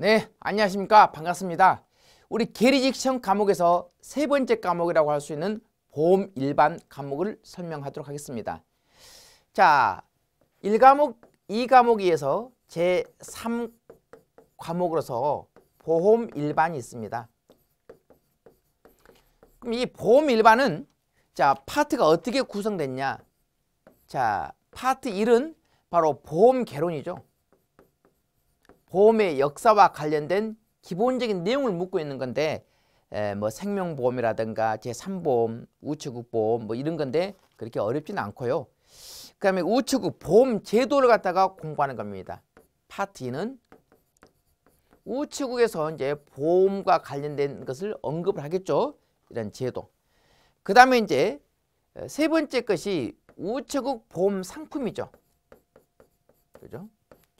네, 안녕하십니까. 반갑습니다. 우리 게리직청 과목에서 세 번째 과목이라고 할 수 있는 보험 일반 과목을 설명하도록 하겠습니다. 자, 1과목, 2과목에서 제3과목으로서 보험 일반이 있습니다. 그럼 이 보험 일반은 자, 파트가 어떻게 구성됐냐? 자, 파트 1은 바로 보험 개론이죠. 보험의 역사와 관련된 기본적인 내용을 묻고 있는 건데 에, 뭐 생명보험이라든가 제3보험, 우체국 보험 뭐 이런 건데 그렇게 어렵진 않고요. 그 다음에 우체국 보험 제도를 갖다가 공부하는 겁니다. 파트 는 우체국에서 이제 보험과 관련된 것을 언급을 하겠죠. 이런 제도. 그 다음에 이제 세 번째 것이 우체국 보험 상품이죠. 그죠?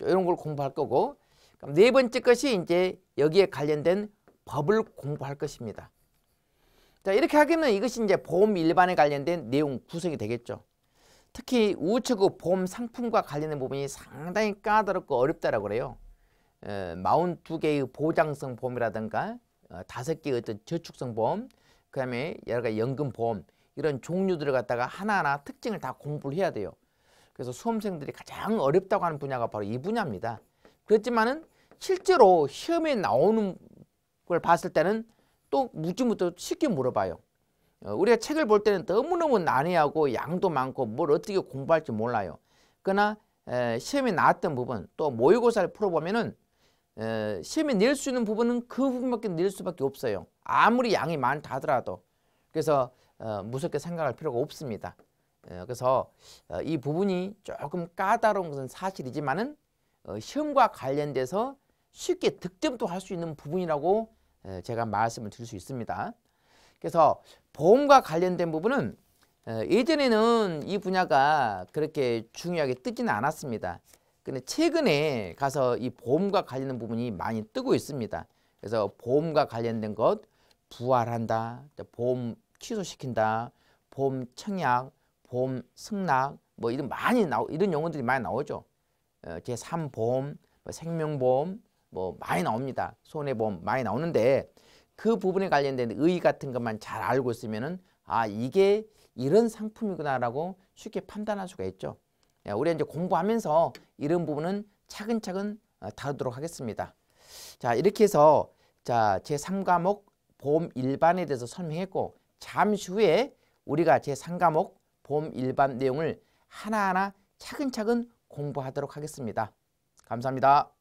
이런 걸 공부할 거고 그럼 네 번째 것이 이제 여기에 관련된 법을 공부할 것입니다. 자 이렇게 하게 면 이것이 이제 보험 일반에 관련된 내용 구성이 되겠죠. 특히 우측의 보험 상품과 관련된 부분이 상당히 까다롭고 어렵다라고 그래요. 마흔 개의 보장성 보험이라든가 어, 다섯 개의 어떤 저축성 보험, 그 다음에 여러 가지 연금 보험 이런 종류들을 갖다가 하나하나 특징을 다 공부를 해야 돼요. 그래서 수험생들이 가장 어렵다고 하는 분야가 바로 이 분야입니다. 그렇지만은 실제로 시험에 나오는 걸 봤을 때는 또 묻지부터 쉽게 물어봐요. 어, 우리가 책을 볼 때는 너무너무 난해하고 양도 많고 뭘 어떻게 공부할지 몰라요. 그러나 에, 시험에 나왔던 부분 또 모의고사를 풀어보면은 에, 시험에 낼 수 있는 부분은 그 부분밖에 낼 수밖에 없어요. 아무리 양이 많다 하더라도 그래서 어, 무섭게 생각할 필요가 없습니다. 에, 어, 그래서 어, 이 부분이 조금 까다로운 것은 사실이지만은 어, 시험과 관련돼서 쉽게 득점도 할 수 있는 부분이라고 제가 말씀을 드릴 수 있습니다. 그래서 보험과 관련된 부분은 예전에는 이 분야가 그렇게 중요하게 뜨지는 않았습니다. 근데 최근에 가서 이 보험과 관련된 부분이 많이 뜨고 있습니다. 그래서 보험과 관련된 것 부활한다, 보험 취소시킨다, 보험 청약, 보험 승낙 뭐 이런 많이 나오 이런 용어들이 많이 나오죠. 어, 제3보험, 뭐 생명보험 뭐 많이 나옵니다. 손해보험 많이 나오는데 그 부분에 관련된 의의 같은 것만 잘 알고 있으면은 아 이게 이런 상품이구나라고 쉽게 판단할 수가 있죠. 예, 우리 이제 공부하면서 이런 부분은 차근차근 어, 다루도록 하겠습니다. 자 이렇게 해서 자 제3과목 보험 일반에 대해서 설명했고 잠시 후에 우리가 제3과목 보험 일반 내용을 하나하나 차근차근 공부하도록 하겠습니다. 감사합니다.